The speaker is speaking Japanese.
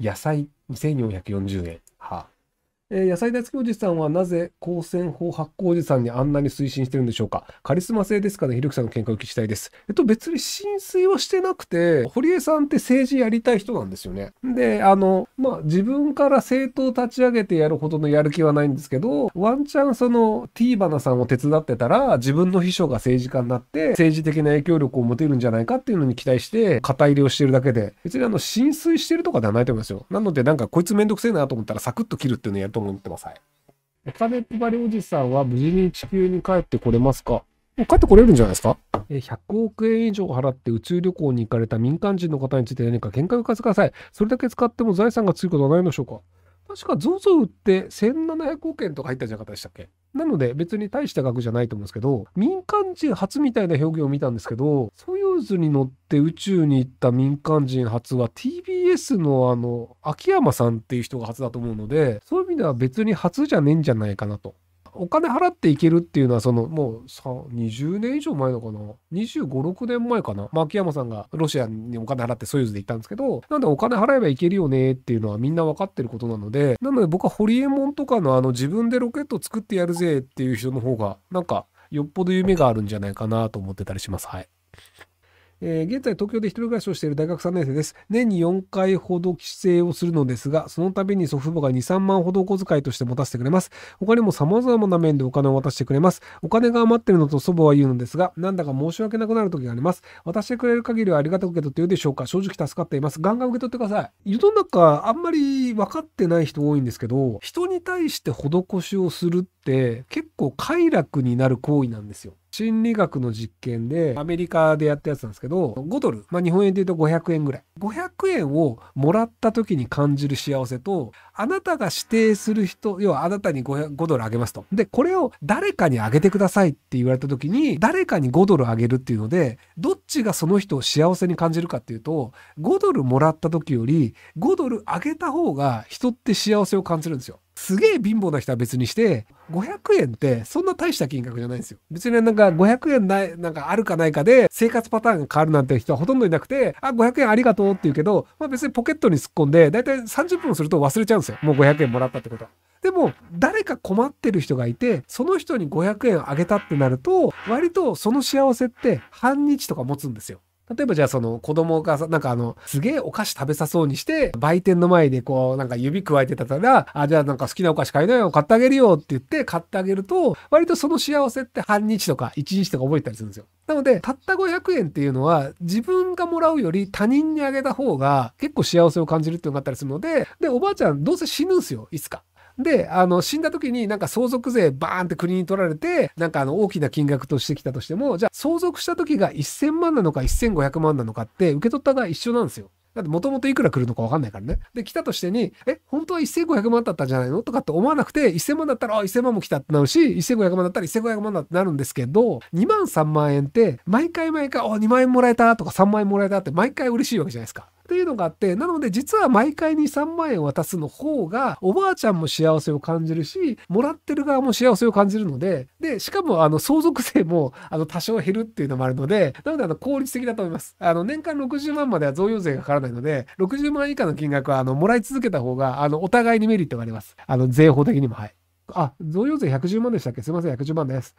野菜2440円。えー、野菜大好きおじさんはなぜ公選法発行おじさんにあんなに推進してるんでしょうかカリスマ性ですかねひろきさんの見解を聞きたいです。えっと、別に浸水はしてなくて、堀江さんって政治やりたい人なんですよね。で、あの、まあ、自分から政党立ち上げてやるほどのやる気はないんですけど、ワンチャンその T バナさんを手伝ってたら、自分の秘書が政治家になって、政治的な影響力を持てるんじゃないかっていうのに期待して、肩入れをしてるだけで、別にあの、浸水してるとかではないと思いますよ。なので、なんかこいつめんどくせえなと思ったらサクッと切るっていうのをやるとと思ってます。はい。お金配りおじさんは無事に地球に帰ってこれますかもう帰ってこれるんじゃないですか ?100 億円以上払って宇宙旅行に行かれた民間人の方について何か見解を聞かせください。それだけ使っても財産がつくことはないのでしょうか確か ZOZO 売って1700億円とか入ったんじゃなかったでしたっけなので別に大した額じゃないと思うんですけど、民間人初みたいな表現を見たんですけど、ソユーズに乗って宇宙に行った民間人初は TBS のあの、秋山さんっていう人が初だと思うので、そういう意味では別に初じゃねえんじゃないかなと。お金払っていけるっていうのはそのもう20年以上前のかな2 5 6年前かな、まあ、秋山さんがロシアにお金払ってソユーズで行ったんですけどなんでお金払えばいけるよねっていうのはみんな分かってることなのでなので僕はホリエモンとかのあの自分でロケット作ってやるぜっていう人の方がなんかよっぽど夢があるんじゃないかなと思ってたりしますはい。えー、現在東京で一人暮らしをしている大学3年生です。年に4回ほど帰省をするのですが、その度に祖父母が2、3万ほどお小遣いとして持たせてくれます。他にも様々な面でお金を渡してくれます。お金が余ってるのと祖母は言うのですが、なんだか申し訳なくなる時があります。渡してくれる限りはありがたく受け取っていでしょうか。正直助かっています。ガンガン受け取ってください。世の中あんまり分かってない人多いんですけど、人に対して施しをするってって結構快楽になる行為なんですよ。心理学の実験でアメリカでやったやつなんですけど5ドル、まあ、日本円で言うと500円ぐらい500円をもらった時に感じる幸せとあなたが指定する人要はあなたに 5, 5ドルあげますとでこれを誰かにあげてくださいって言われた時に誰かに5ドルあげるっていうのでどっちがその人を幸せに感じるかっていうと5ドルもらった時より5ドルあげた方が人って幸せを感じるんですよ。すげえ貧乏な人は別にして、500円ってそんな大した金額じゃないんですよ。別になんか500円ない、なんかあるかないかで生活パターンが変わるなんて人はほとんどいなくて、あ、500円ありがとうって言うけど、まあ別にポケットに突っ込んで、だいたい30分すると忘れちゃうんですよ。もう500円もらったってことは。でも、誰か困ってる人がいて、その人に500円あげたってなると、割とその幸せって半日とか持つんですよ。例えばじゃあその子供がさ、なんかあの、すげえお菓子食べさそうにして、売店の前でこう、なんか指くわえてたら、あ、じゃあなんか好きなお菓子買いなよ、買ってあげるよって言って買ってあげると、割とその幸せって半日とか一日とか覚えたりするんですよ。なので、たった500円っていうのは、自分がもらうより他人にあげた方が結構幸せを感じるっていうのがあったりするので、で、おばあちゃんどうせ死ぬんすよ、いつか。で、あの、死んだ時になんか相続税バーンって国に取られて、なんかあの大きな金額としてきたとしても、じゃあ相続した時が1000万なのか1500万なのかって受け取ったが一緒なんですよ。だってもともといくら来るのか分かんないからね。で、来たとしてに、え、本当は1500万だったんじゃないのとかって思わなくて、1000万だったら、あ、1000万も来たってなるし、1500万だったら1500万だってなるんですけど、2万3万円って、毎回毎回、あ、2万円もらえたとか3万円もらえたって毎回嬉しいわけじゃないですか。ていうのがあって、なので実は毎回に3万円渡すの方が、おばあちゃんも幸せを感じるし、もらってる側も幸せを感じるので、で、しかもあの相続税もあの多少減るっていうのもあるので、なのであの効率的だと思います。あの年間60万までは贈与税がかからないので、60万以下の金額はあのもらい続けた方が、あのお互いにメリットがあります。あの税法的にもはい。あ、贈与税110万でしたっけすいません、110万です。